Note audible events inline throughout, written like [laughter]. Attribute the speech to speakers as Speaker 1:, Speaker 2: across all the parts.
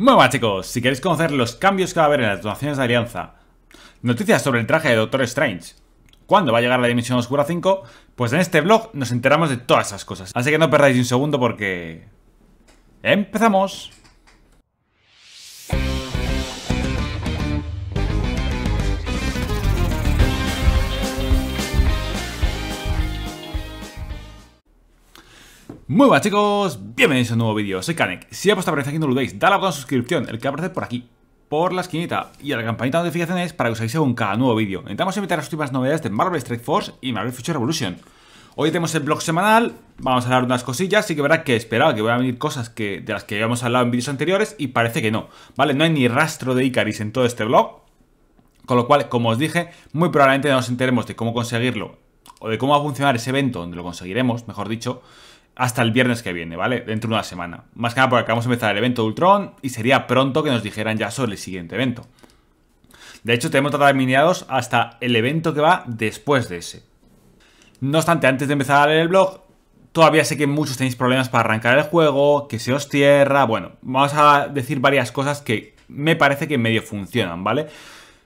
Speaker 1: Muy chicos, si queréis conocer los cambios que va a haber en las donaciones de Alianza, noticias sobre el traje de Doctor Strange, cuándo va a llegar la Dimensión Oscura 5, pues en este vlog nos enteramos de todas esas cosas. Así que no perdáis un segundo porque... ¡Empezamos! Muy buenas chicos, bienvenidos a un nuevo vídeo, soy Kanek Si ya puesto aparece aquí no olvidéis, dale a botón de suscripción, el que aparece por aquí por la esquinita y a la campanita de notificaciones para que os avise con cada nuevo vídeo. Intentamos invitar las últimas novedades de Marvel Strike Force y Marvel Future Revolution. Hoy tenemos el blog semanal, vamos a hablar de unas cosillas, sí que verá que esperaba que van a venir cosas que, de las que habíamos hablado en vídeos anteriores y parece que no, ¿vale? No hay ni rastro de Icaris en todo este blog, con lo cual, como os dije, muy probablemente no nos enteremos de cómo conseguirlo o de cómo va a funcionar ese evento, donde lo conseguiremos, mejor dicho, hasta el viernes que viene, ¿vale? Dentro de una semana. Más que nada porque acabamos de empezar el evento de Ultron y sería pronto que nos dijeran ya sobre el siguiente evento. De hecho, tenemos terminados hasta el evento que va después de ese. No obstante, antes de empezar a leer el blog, todavía sé que muchos tenéis problemas para arrancar el juego, que se os cierra. Bueno, vamos a decir varias cosas que me parece que medio funcionan, ¿vale?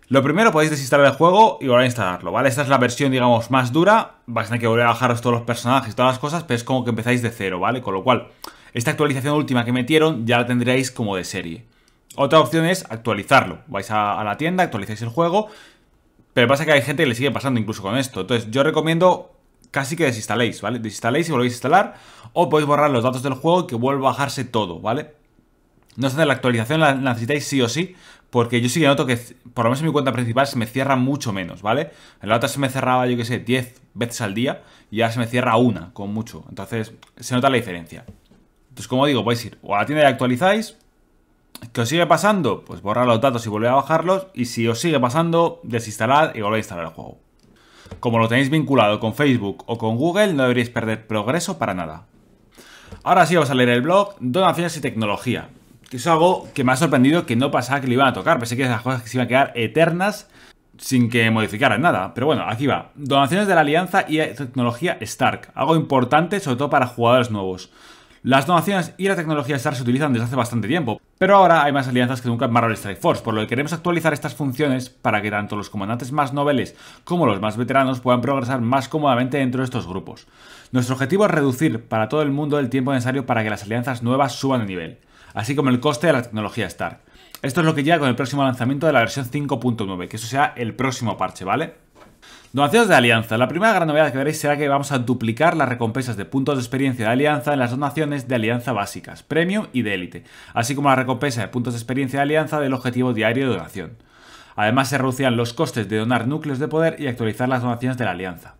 Speaker 1: Lo primero, podéis desinstalar el juego y volver a instalarlo, ¿vale? Esta es la versión, digamos, más dura. Vais a tener que volver a bajaros todos los personajes todas las cosas, pero es como que empezáis de cero, ¿vale? Con lo cual, esta actualización última que metieron ya la tendríais como de serie. Otra opción es actualizarlo. Vais a, la tienda, actualizáis el juego, pero pasa que hay gente que le sigue pasando incluso con esto. Entonces, yo recomiendo casi que desinstaléis, ¿vale? Desinstaléis y volvéis a instalar, o podéis borrar los datos del juego y que vuelva a bajarse todo, ¿vale? No obstante, la actualización la necesitáis sí o sí, porque yo sí que noto que, por lo menos en mi cuenta principal, se me cierra mucho menos, ¿vale? En la otra se me cerraba, yo qué sé, 10 veces al día, y ya se me cierra una, con mucho. Entonces, se nota la diferencia. Entonces, como digo, podéis ir o a la tienda y actualizáis, ¿Qué os sigue pasando? Pues borrar los datos y volver a bajarlos. Y si os sigue pasando, desinstalad y volver a instalar el juego. Como lo tenéis vinculado con Facebook o con Google, no deberíais perder progreso para nada. Ahora sí vamos a leer el blog Donaciones y Tecnología eso es algo que me ha sorprendido que no pasaba que le iban a tocar. Pensé que esas cosas que se iban a quedar eternas sin que modificaran nada. Pero bueno, aquí va. Donaciones de la Alianza y tecnología Stark. Algo importante, sobre todo para jugadores nuevos. Las donaciones y la tecnología Stark se utilizan desde hace bastante tiempo, pero ahora hay más alianzas que nunca en Marvel Strike Force, por lo que queremos actualizar estas funciones para que tanto los comandantes más noveles como los más veteranos puedan progresar más cómodamente dentro de estos grupos. Nuestro objetivo es reducir para todo el mundo el tiempo necesario para que las alianzas nuevas suban de nivel así como el coste de la tecnología Star. Esto es lo que llega con el próximo lanzamiento de la versión 5.9, que eso sea el próximo parche, ¿vale? Donaciones de Alianza. La primera gran novedad que veréis será que vamos a duplicar las recompensas de puntos de experiencia de Alianza en las donaciones de Alianza básicas, Premium y de Élite, así como la recompensa de puntos de experiencia de Alianza del objetivo diario de donación. Además se reducirán los costes de donar núcleos de poder y actualizar las donaciones de la Alianza.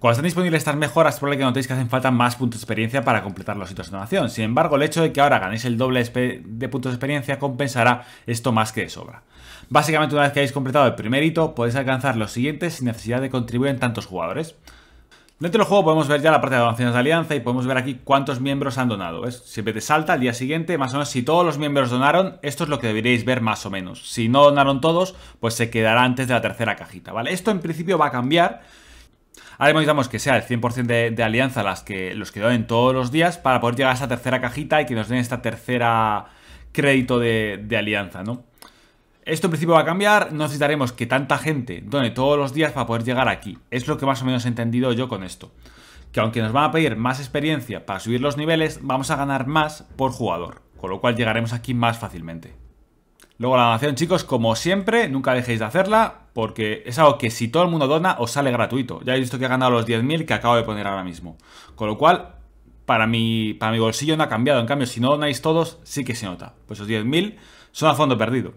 Speaker 1: Cuando están disponibles estas mejoras, es probable que notéis que hacen falta más puntos de experiencia para completar los hitos de donación. Sin embargo, el hecho de que ahora ganéis el doble de puntos de experiencia compensará esto más que de sobra. Básicamente, una vez que hayáis completado el primer hito, podéis alcanzar los siguientes sin necesidad de contribuir en tantos jugadores. Dentro del juego podemos ver ya la parte de donaciones de alianza y podemos ver aquí cuántos miembros han donado. ¿ves? Siempre te salta al día siguiente, más o menos si todos los miembros donaron, esto es lo que deberíais ver más o menos. Si no donaron todos, pues se quedará antes de la tercera cajita, Esto en principio va a cambiar Ahora necesitamos que sea el 100% de, alianza las que, los que donen todos los días para poder llegar a esa tercera cajita y que nos den esta tercera crédito de, alianza, ¿no? Esto en principio va a cambiar, no necesitaremos que tanta gente done todos los días para poder llegar aquí. Es lo que más o menos he entendido yo con esto. Que aunque nos van a pedir más experiencia para subir los niveles, vamos a ganar más por jugador, con lo cual llegaremos aquí más fácilmente. Luego la donación, chicos, como siempre, nunca dejéis de hacerla, porque es algo que si todo el mundo dona, os sale gratuito. Ya he visto que he ganado los 10.000 que acabo de poner ahora mismo. Con lo cual, para mi, para mi bolsillo no ha cambiado. En cambio, si no donáis todos, sí que se nota. Pues esos 10.000 son a fondo perdido.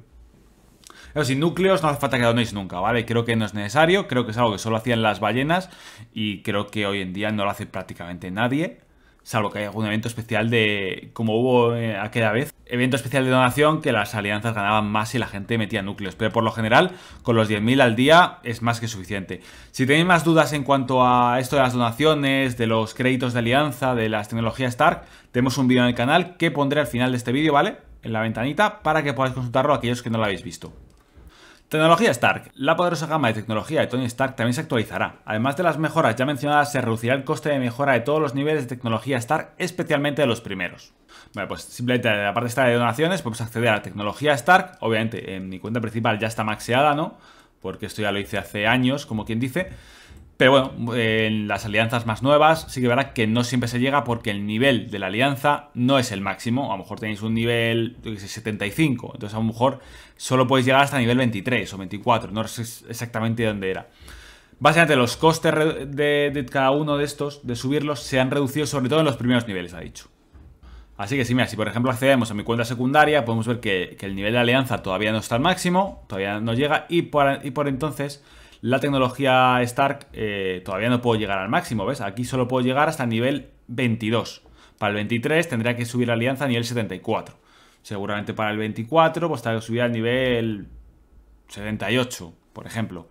Speaker 1: Pero sin núcleos no hace falta que donéis nunca, ¿vale? Creo que no es necesario, creo que es algo que solo hacían las ballenas y creo que hoy en día no lo hace prácticamente nadie salvo que haya algún evento especial de, como hubo eh, aquella vez, evento especial de donación que las alianzas ganaban más y la gente metía núcleos, pero por lo general con los 10.000 al día es más que suficiente. Si tenéis más dudas en cuanto a esto de las donaciones, de los créditos de alianza, de las tecnologías Stark, tenemos un vídeo en el canal que pondré al final de este vídeo, ¿vale? En la ventanita para que podáis consultarlo a aquellos que no lo habéis visto. Tecnología Stark. La poderosa gama de tecnología de Tony Stark también se actualizará. Además de las mejoras ya mencionadas, se reducirá el coste de mejora de todos los niveles de tecnología Stark, especialmente de los primeros. Bueno, pues simplemente de eh, la parte esta de donaciones podemos acceder a la tecnología Stark. Obviamente en mi cuenta principal ya está maxeada, ¿no? Porque esto ya lo hice hace años, como quien dice. Pero bueno, en las alianzas más nuevas sí que verá que no siempre se llega porque el nivel de la alianza no es el máximo. A lo mejor tenéis un nivel 75, entonces a lo mejor solo podéis llegar hasta nivel 23 o 24, no sé exactamente dónde era. Básicamente los costes de, cada uno de estos, de subirlos, se han reducido sobre todo en los primeros niveles, ha dicho. Así que si mira, si por ejemplo accedemos a mi cuenta secundaria, podemos ver que, el nivel de alianza todavía no está al máximo, todavía no llega y por entonces la tecnología Stark eh, todavía no puedo llegar al máximo, ¿ves? Aquí solo puedo llegar hasta el nivel 22. Para el 23 tendría que subir la alianza a nivel 74. Seguramente para el 24 pues tendrá que subir al nivel 78, por ejemplo.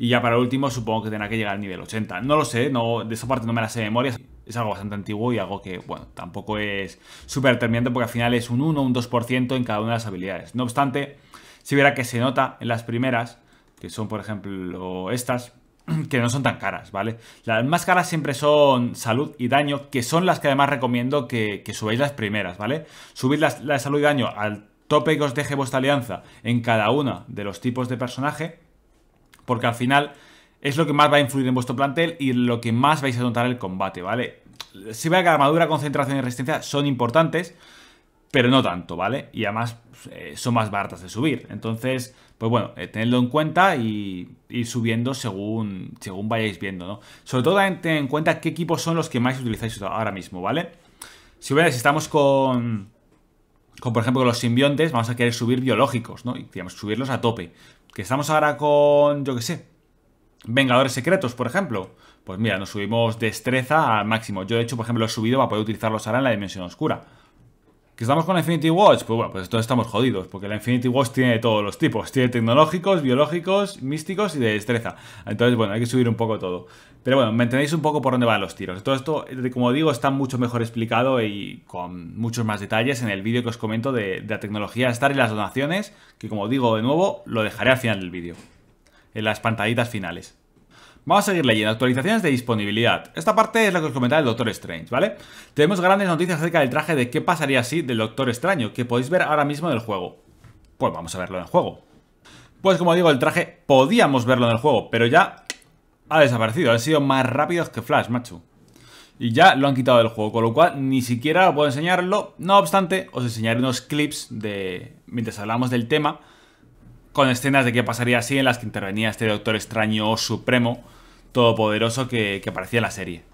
Speaker 1: Y ya para el último supongo que tendrá que llegar al nivel 80. No lo sé, no, de esa parte no me la sé de memoria. Es algo bastante antiguo y algo que, bueno, tampoco es súper determinante porque al final es un 1 un 2% en cada una de las habilidades. No obstante, si hubiera que se nota en las primeras que son, por ejemplo, estas, [clears throat] que no son tan caras, ¿vale? Las más caras siempre son salud y daño, que son las que además recomiendo que, subáis las primeras, ¿vale? Subid las, la salud y daño al tope que os deje vuestra alianza en cada una de los tipos de personaje, porque al final es lo que más va a influir en vuestro plantel y lo que más vais a notar el combate, ¿vale? Si vea que armadura, concentración y resistencia son importantes, pero no tanto, ¿vale? Y además eh, son más baratas de subir. Entonces, pues bueno, eh, tenedlo en cuenta y ir subiendo según, según vayáis viendo, ¿no? Sobre todo tened en cuenta qué equipos son los que más utilizáis ahora mismo, ¿vale? Si veis, estamos con, con, por ejemplo, con los simbiontes, vamos a querer subir biológicos, ¿no? Y queremos subirlos a tope. Que estamos ahora con, yo qué sé, Vengadores Secretos, por ejemplo. Pues mira, nos subimos destreza al máximo. Yo, de hecho, por ejemplo, lo he subido para poder utilizarlos ahora en la dimensión oscura. ¿Que estamos con la Infinity Watch? Pues bueno, pues todos estamos jodidos, porque la Infinity Watch tiene de todos los tipos. Tiene tecnológicos, biológicos, místicos y de destreza. Entonces, bueno, hay que subir un poco todo. Pero bueno, me entendéis un poco por dónde van los tiros. Todo esto, eh, como digo, está mucho mejor explicado y con muchos más detalles en el vídeo que os comento de, de la tecnología Star y las donaciones, que como digo de nuevo, lo dejaré al final del vídeo, en las pantallitas finales. Vamos a seguir leyendo actualizaciones de disponibilidad. Esta parte es la que os comentaba el Doctor Strange, ¿vale? Tenemos grandes noticias acerca del traje de qué pasaría si del Doctor Extraño, que podéis ver ahora mismo en el juego. Pues vamos a verlo en el juego. Pues como digo, el traje podíamos verlo en el juego, pero ya ha desaparecido. Han sido más rápidos que Flash, macho. Y ya lo han quitado del juego, con lo cual ni siquiera puedo enseñarlo. No obstante, os enseñaré unos clips de... mientras hablamos del tema con escenas de qué pasaría así en las que intervenía este Doctor Extraño o Supremo, todopoderoso que, aparecía en la serie.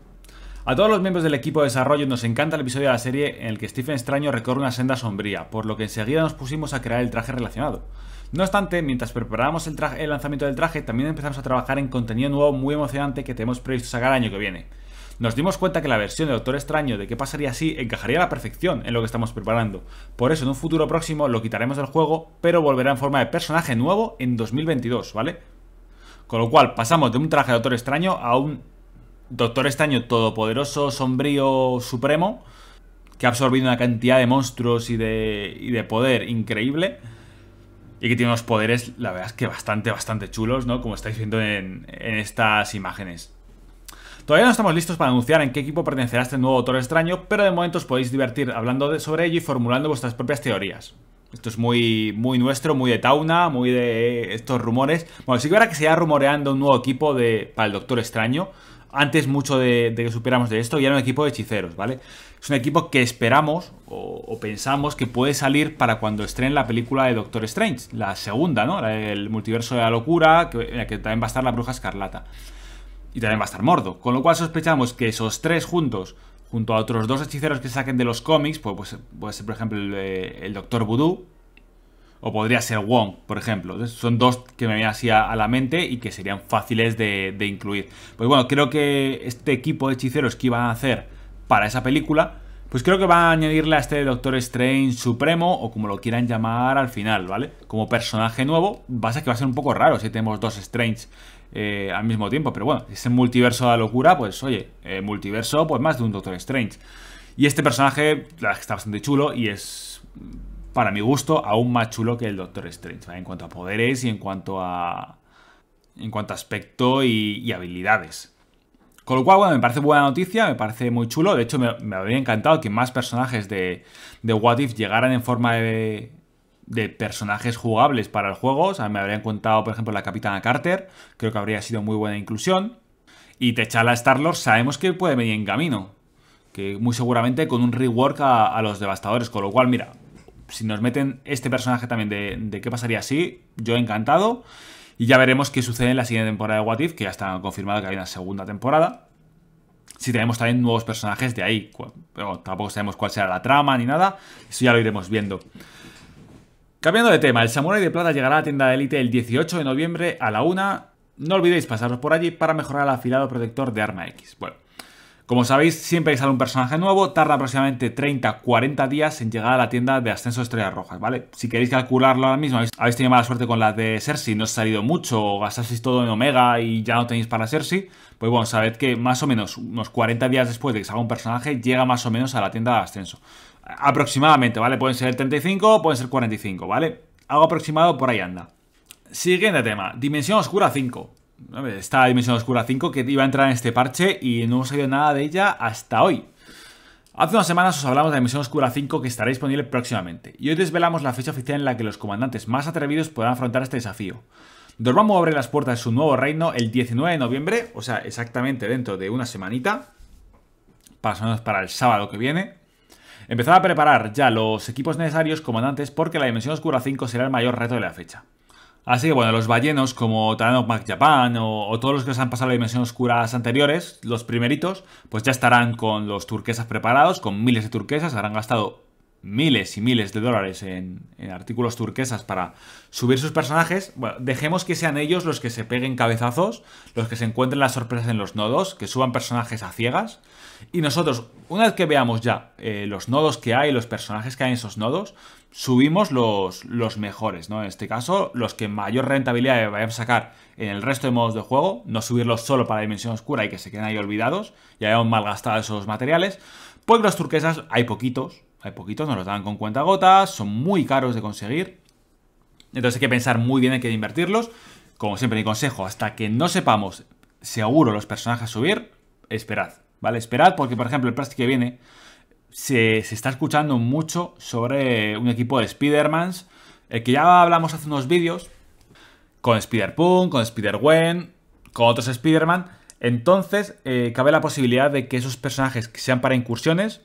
Speaker 1: A todos los miembros del equipo de desarrollo nos encanta el episodio de la serie en el que Stephen Extraño recorre una senda sombría, por lo que enseguida nos pusimos a crear el traje relacionado. No obstante, mientras preparábamos el, el lanzamiento del traje, también empezamos a trabajar en contenido nuevo muy emocionante que tenemos previsto sacar el año que viene. Nos dimos cuenta que la versión de Doctor Extraño de qué pasaría así encajaría a la perfección en lo que estamos preparando. Por eso en un futuro próximo lo quitaremos del juego, pero volverá en forma de personaje nuevo en 2022, ¿vale? Con lo cual pasamos de un traje de Doctor Extraño a un Doctor Extraño todopoderoso, sombrío, supremo, que ha absorbido una cantidad de monstruos y de, de poder increíble y que tiene unos poderes, la verdad es que bastante, bastante chulos, ¿no? Como estáis viendo en estas imágenes. Todavía no estamos listos para anunciar en qué equipo pertenecerá este nuevo Doctor extraño, pero de momento os podéis divertir hablando sobre ello y formulando vuestras propias teorías. Esto es muy, muy nuestro, muy de Tauna, muy de estos rumores. Bueno, sí que verá que se irá rumoreando un nuevo equipo de, para el Doctor Extraño. Antes mucho de, que supiéramos de esto, y era un equipo de hechiceros, ¿vale? Es un equipo que esperamos o, pensamos que puede salir para cuando estrenen la película de Doctor Strange, la segunda, ¿no? La del multiverso de la locura, que también va a estar la bruja escarlata y también va a estar Mordo. Con lo cual sospechamos que esos tres juntos, junto a otros dos hechiceros que saquen de los cómics, pues, pues puede ser, por ejemplo, eh, el, Doctor Voodoo, o podría ser Wong, por ejemplo. son dos que me vienen así a, la mente y que serían fáciles de, de, incluir. Pues bueno, creo que este equipo de hechiceros que iban a hacer para esa película pues creo que va a añadirle a este Doctor Strange Supremo, o como lo quieran llamar al final, ¿vale? Como personaje nuevo, pasa que va a ser un poco raro si tenemos dos Strange eh, al mismo tiempo, pero bueno, ese multiverso de la locura, pues oye, eh, multiverso, pues más de un Doctor Strange. Y este personaje está bastante chulo y es, para mi gusto, aún más chulo que el Doctor Strange, ¿vale? En cuanto a poderes y en cuanto a... En cuanto a aspecto y habilidades. Con lo cual, bueno, me parece buena noticia, me parece muy chulo. De hecho, me, habría encantado que más personajes de, de What If llegaran en forma de, de personajes jugables para el juego. O sea, me habrían contado, por ejemplo, la Capitana Carter. Creo que habría sido muy buena inclusión. Y Techala Star-Lord sabemos que puede venir en camino. Que muy seguramente con un rework a, los Devastadores. Con lo cual, mira, si nos meten este personaje también de, de qué pasaría así, yo encantado. Y ya veremos qué sucede en la siguiente temporada de What que ya está confirmado que hay una segunda temporada. Si tenemos también nuevos personajes de ahí, pero tampoco sabemos cuál será la trama ni nada, eso ya lo iremos viendo. Cambiando de tema, el Samurai de Plata llegará a la tienda de Elite el 18 de noviembre a la 1. No olvidéis pasaros por allí para mejorar el afilado protector de Arma X. Bueno, como sabéis, siempre que sale un personaje nuevo, tarda aproximadamente 30-40 días en llegar a la tienda de ascenso de estrellas rojas, ¿vale? Si queréis calcularlo ahora mismo, habéis tenido mala suerte con la de Cersei, no os ha salido mucho, o todo en Omega y ya no tenéis para Cersei, pues bueno, sabed que más o menos unos 40 días después de que salga un personaje, llega más o menos a la tienda de ascenso. Aproximadamente, ¿vale? Pueden ser 35, pueden ser 45, ¿vale? Algo aproximado por ahí anda. Siguiente tema, Dimensión Oscura 5. Está Dimensión Oscura 5 que iba a entrar en este parche y no hemos sabido nada de ella hasta hoy. Hace unas semanas os hablamos de la Dimensión Oscura 5 que estará disponible próximamente, y hoy desvelamos la fecha oficial en la que los comandantes más atrevidos podrán afrontar este desafío. Dormammu abre las puertas de su nuevo reino el 19 de noviembre, o sea, exactamente dentro de una semanita, Pasamos para el sábado que viene. Empezar a preparar ya los equipos necesarios comandantes porque la Dimensión Oscura 5 será el mayor reto de la fecha. Así que bueno, los ballenos como Tarano Mac Japan o, todos los que se han pasado la dimensión oscura anteriores, los primeritos, pues ya estarán con los turquesas preparados, con miles de turquesas, habrán gastado miles y miles de dólares en, artículos turquesas para subir sus personajes, bueno, dejemos que sean ellos los que se peguen cabezazos, los que se encuentren las sorpresas en los nodos, que suban personajes a ciegas. Y nosotros, una vez que veamos ya eh, los nodos que hay, los personajes que hay en esos nodos, subimos los, los mejores, ¿no? En este caso, los que mayor rentabilidad vayamos a sacar en el resto de modos de juego, no subirlos solo para dimensión oscura y que se queden ahí olvidados, ya hayamos malgastado esos materiales. Pues los turquesas hay poquitos, hay poquitos, nos los dan con cuenta gotas, son muy caros de conseguir. Entonces hay que pensar muy bien en qué invertirlos. Como siempre, mi consejo, hasta que no sepamos seguro los personajes subir, esperad, ¿vale? Esperad porque, por ejemplo, el plástico que viene se, está escuchando mucho sobre un equipo de spider el que ya hablamos hace unos vídeos, con Spider-Punk, con Spider-Gwen, con otros Spider-Man. Entonces, eh, cabe la posibilidad de que esos personajes que sean para incursiones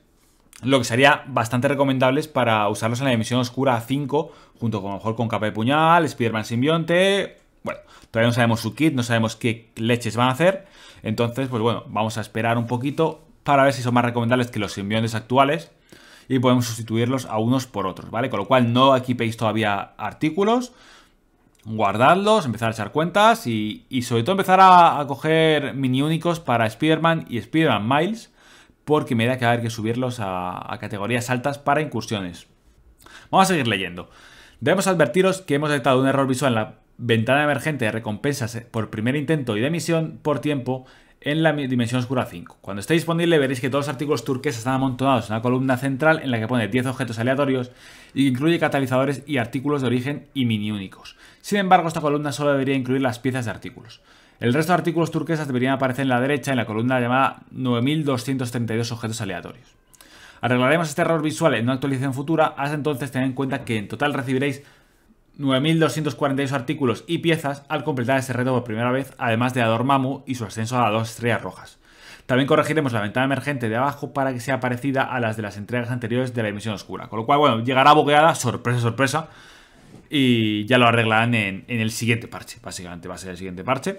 Speaker 1: lo que sería bastante recomendables para usarlos en la emisión oscura 5, junto con a lo mejor con capa de puñal, Spider-Man simbionte. Bueno, todavía no sabemos su kit, no sabemos qué leches van a hacer. Entonces, pues bueno, vamos a esperar un poquito para ver si son más recomendables que los simbiontes actuales. Y podemos sustituirlos a unos por otros, ¿vale? Con lo cual no equipéis todavía artículos. Guardadlos, empezar a echar cuentas y, sobre todo empezar a, coger mini únicos para Spider-Man y Spider-Man Miles porque me da que haber que subirlos a, categorías altas para incursiones. Vamos a seguir leyendo. Debemos advertiros que hemos detectado un error visual en la ventana emergente de recompensas eh, por primer intento y de misión por tiempo en la dimensión oscura 5. Cuando esté disponible veréis que todos los artículos turques están amontonados en una columna central en la que pone 10 objetos aleatorios y que incluye catalizadores y artículos de origen y mini únicos. Sin embargo, esta columna solo debería incluir las piezas de artículos. El resto de artículos turquesas deberían aparecer en la derecha en la columna llamada 9232 objetos aleatorios. Arreglaremos este error visual en una actualización futura, hasta entonces tened en cuenta que en total recibiréis 9.242 artículos y piezas al completar ese reto por primera vez, además de Adormamu y su ascenso a dos estrellas rojas. También corregiremos la ventana emergente de abajo para que sea parecida a las de las entregas anteriores de la emisión oscura. Con lo cual, bueno, llegará boqueada sorpresa, sorpresa, y ya lo arreglarán en el siguiente parche, básicamente va a ser el siguiente parche.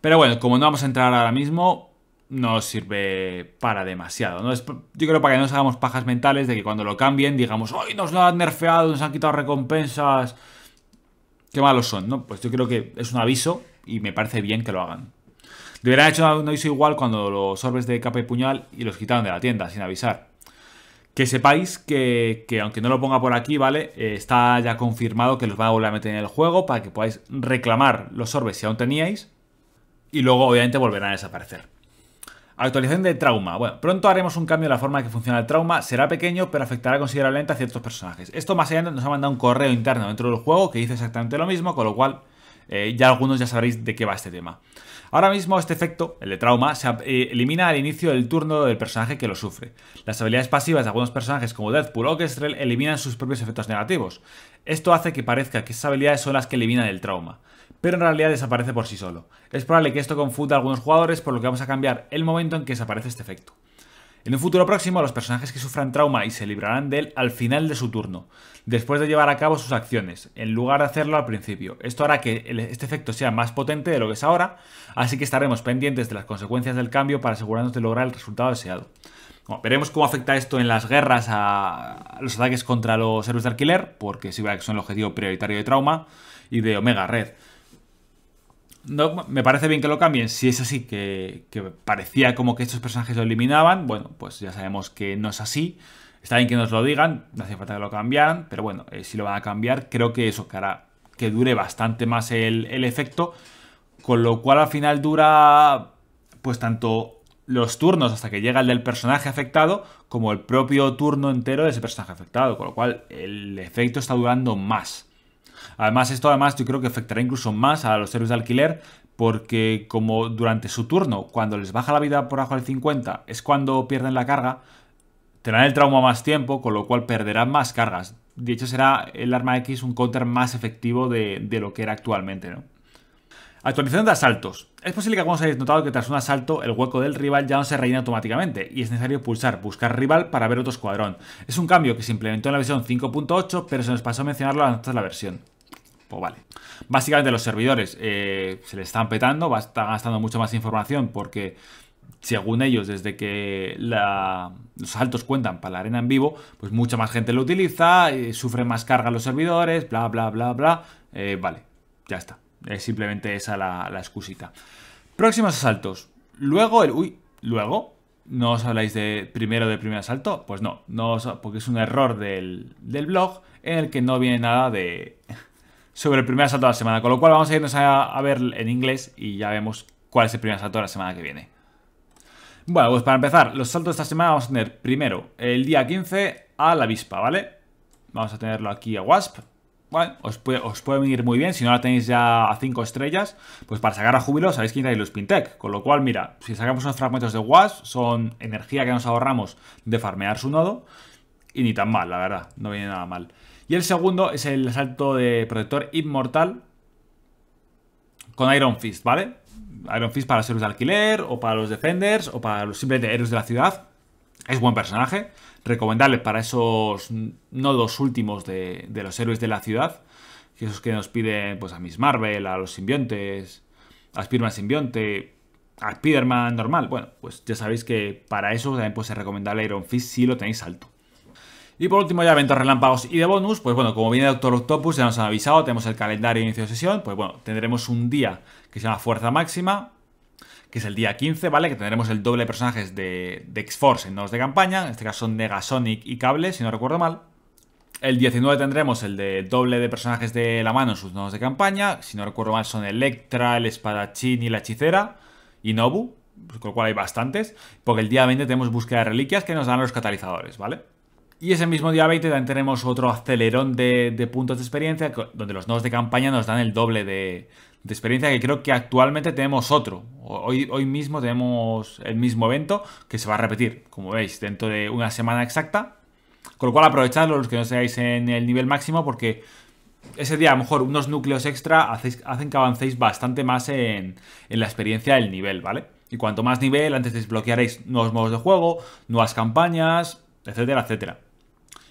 Speaker 1: Pero bueno, como no vamos a entrar ahora mismo, no sirve para demasiado. ¿no? yo creo para que no nos hagamos pajas mentales de que cuando lo cambien digamos, ¡ay, nos lo han nerfeado, nos han quitado recompensas! Qué malos son, ¿no? Pues yo creo que es un aviso y me parece bien que lo hagan. Deberían haber hecho un aviso igual cuando los orbes de capa y puñal y los quitaron de la tienda sin avisar. Que sepáis que, aunque no lo ponga por aquí, ¿vale? Eh, está ya confirmado que los van a volver a meter en el juego para que podáis reclamar los orbes si aún teníais y luego obviamente volverán a desaparecer. Actualización de trauma. Bueno, pronto haremos un cambio en la forma en que funciona el trauma. Será pequeño, pero afectará considerablemente a ciertos personajes. Esto más allá nos ha mandado un correo interno dentro del juego que dice exactamente lo mismo, con lo cual eh, ya algunos ya sabréis de qué va este tema. Ahora mismo este efecto, el de trauma, se eh, elimina al inicio del turno del personaje que lo sufre. Las habilidades pasivas de algunos personajes como Deathpool o Kestrel eliminan sus propios efectos negativos. Esto hace que parezca que esas habilidades son las que eliminan el trauma pero en realidad desaparece por sí solo. Es probable que esto confunda a algunos jugadores, por lo que vamos a cambiar el momento en que desaparece este efecto. En un futuro próximo, los personajes que sufran trauma y se librarán de él al final de su turno, después de llevar a cabo sus acciones, en lugar de hacerlo al principio. Esto hará que este efecto sea más potente de lo que es ahora, así que estaremos pendientes de las consecuencias del cambio para asegurarnos de lograr el resultado deseado. veremos cómo afecta esto en las guerras a los ataques contra los héroes de alquiler, porque sí que son el objetivo prioritario de Trauma y de Omega Red. No, me parece bien que lo cambien. Si es así, que, parecía como que estos personajes lo eliminaban, bueno, pues ya sabemos que no es así. Está bien que nos lo digan, no hace falta que lo cambiaran, pero bueno, eh, si lo van a cambiar, creo que eso, hará que dure bastante más el, el efecto, con lo cual al final dura, pues tanto los turnos hasta que llega el del personaje afectado, como el propio turno entero de ese personaje afectado, con lo cual el efecto está durando más. Además, esto además yo creo que afectará incluso más a los héroes de alquiler, porque como durante su turno, cuando les baja la vida por abajo del 50, es cuando pierden la carga, tendrán el trauma más tiempo, con lo cual perderán más cargas. De hecho, será el arma X un counter más efectivo de, de lo que era actualmente, ¿no? Actualización de asaltos. Es posible que algunos hayáis notado que tras un asalto el hueco del rival ya no se rellena automáticamente y es necesario pulsar Buscar rival para ver otro escuadrón. Es un cambio que se implementó en la versión 5.8 pero se nos pasó a mencionarlo antes de la versión. Pues vale. Básicamente los servidores eh, se le están petando, están gastando mucha más información porque según ellos, desde que los saltos cuentan para la arena en vivo, pues mucha más gente lo utiliza, y eh, sufre más carga los servidores, bla, bla, bla, bla. Eh, vale, ya está. Es simplemente esa la, excusita. Próximos asaltos. Luego el... Uy, luego... ¿No os habláis de primero del primer asalto? Pues no, no porque es un error del, blog en el que no viene nada de [laughs] sobre el primer asalto de la semana. Con lo cual vamos a irnos a, ver en inglés y ya vemos cuál es el primer asalto de la semana que viene. Bueno, pues para empezar, los saltos de esta semana vamos a tener primero el día 15 a la avispa, ¿vale? Vamos a tenerlo aquí a Wasp, bueno, os puede, venir muy bien. Si no la tenéis ya a 5 estrellas, pues para sacar a júbilo sabéis trae los Pintec. Con lo cual, mira, si sacamos unos fragmentos de WASP, son energía que nos ahorramos de farmear su nodo. Y ni tan mal, la verdad, no viene nada mal. Y el segundo es el salto de protector inmortal con Iron Fist, ¿vale? Iron Fist para los héroes de alquiler, o para los defenders, o para los simples héroes de la ciudad, es buen personaje, recomendable para esos nodos últimos de, los héroes de la ciudad, que esos que nos piden pues, a Miss Marvel, a los simbiontes, a Spiderman simbionte, a man normal. Bueno, pues ya sabéis que para eso también puede ser recomendable Iron Fist si lo tenéis alto. Y por último ya eventos relámpagos y de bonus, pues bueno, como viene Doctor Octopus, ya nos han avisado, tenemos el calendario de inicio de sesión, pues bueno, tendremos un día que se llama Fuerza Máxima, que es el día 15, ¿vale? Que tendremos el doble de personajes de, de X-Force en nodos de campaña, en este caso son Negasonic y Cable, si no recuerdo mal. El 19 tendremos el de doble de personajes de la mano en sus nodos de campaña, si no recuerdo mal son Electra, el espadachín y la hechicera, y Nobu, pues, con lo cual hay bastantes, porque el día 20 tenemos búsqueda de reliquias que nos dan los catalizadores, ¿vale? Y ese mismo día 20 también tenemos otro acelerón de, puntos de experiencia, donde los nodos de campaña nos dan el doble de, experiencia, que creo que actualmente tenemos otro. Hoy, hoy mismo tenemos el mismo evento que se va a repetir, como veis, dentro de una semana exacta. Con lo cual aprovechadlo los que no seáis en el nivel máximo porque ese día a lo mejor unos núcleos extra hacen que avancéis bastante más en, la experiencia del nivel, ¿vale? Y cuanto más nivel, antes desbloquearéis nuevos modos de juego, nuevas campañas, etcétera, etcétera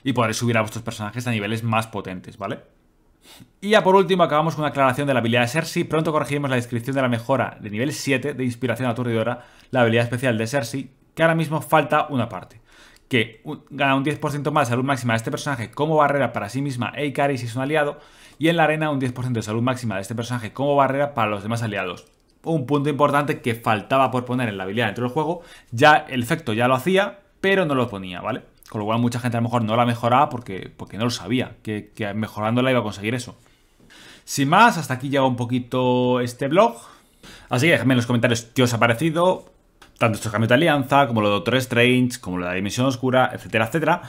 Speaker 1: y podréis subir a vuestros personajes a niveles más potentes, ¿vale? Y ya por último acabamos con una aclaración de la habilidad de Cersei. Pronto corregiremos la descripción de la mejora de nivel 7 de inspiración aturdidora, la habilidad especial de Cersei, que ahora mismo falta una parte. Que gana un 10% más de salud máxima de este personaje como barrera para sí misma e Ikari si es un aliado. Y en la arena un 10% de salud máxima de este personaje como barrera para los demás aliados. Un punto importante que faltaba por poner en la habilidad dentro del juego. Ya el efecto ya lo hacía, pero no lo ponía, ¿vale? Con lo cual mucha gente a lo mejor no la mejoraba porque, porque no lo sabía, que, mejorándola iba a conseguir eso. Sin más, hasta aquí llega un poquito este blog. Así que dejadme en los comentarios qué os ha parecido, tanto estos cambios de alianza, como lo de Doctor Strange, como la Dimensión Oscura, etcétera, etcétera.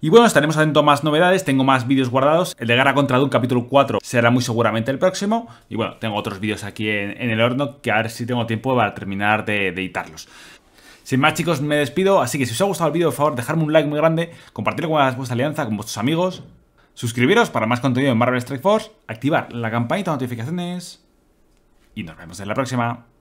Speaker 1: Y bueno, estaremos a más novedades, tengo más vídeos guardados. El de Gara contra Doom capítulo 4 será muy seguramente el próximo. Y bueno, tengo otros vídeos aquí en, el horno que a ver si tengo tiempo para terminar de editarlos. Sin más chicos, me despido, así que si os ha gustado el vídeo, por favor, dejadme un like muy grande, compartirlo con vuestra alianza, con vuestros amigos, suscribiros para más contenido en Marvel Strike Force, activar la campanita de notificaciones y nos vemos en la próxima.